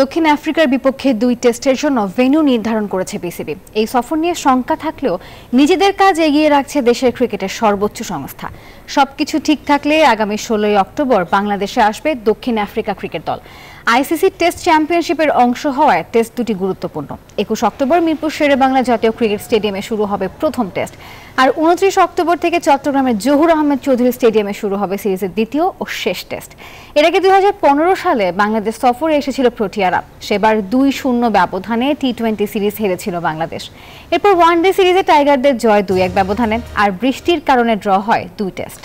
দক্ষিণ আফ্রিকার বিপক্ষে দুই টেস্টের জন্য ভেন্যু নির্ধারণ করেছে বিসিবি এই সফর নিয়ে শঙ্কা থাকলেও নিজেদের কাজ এগিয়ে রাখছে দেশের ক্রিকেটের সর্বোচ্চ সংস্থা সবকিছু ঠিক থাকলে আগামী ষোলোই অক্টোবর বাংলাদেশে আসবে দক্ষিণ আফ্রিকা ক্রিকেট দল আইসিসি টেস্ট চ্যাম্পিয়নশিপের অংশ হওয়ায় টেস্ট দুটি গুরুত্বপূর্ণ একুশ অক্টোবর মিরপুর শেরেবাংলা জাতীয় ক্রিকেট স্টেডিয়ামে শুরু হবে প্রথম টেস্ট আর উনত্রিশ অক্টোবর থেকে চট্টগ্রামের জহুর আহমেদ চৌধুরী স্টেডিয়ামে শুরু হবে সিরিজের দ্বিতীয় ও শেষ টেস্ট এর আগে দুই সালে বাংলাদেশ সফরে এসেছিল প্রতি সৌদি সেবার দুই শূন্য ব্যবধানে টি টোয়েন্টি সিরিজ হেরেছিল বাংলাদেশ এরপর ওয়ানডে সিরিজে টাইগারদের জয় দুই এক ব্যবধানে আর বৃষ্টির কারণে ড্র হয় দুই টেস্ট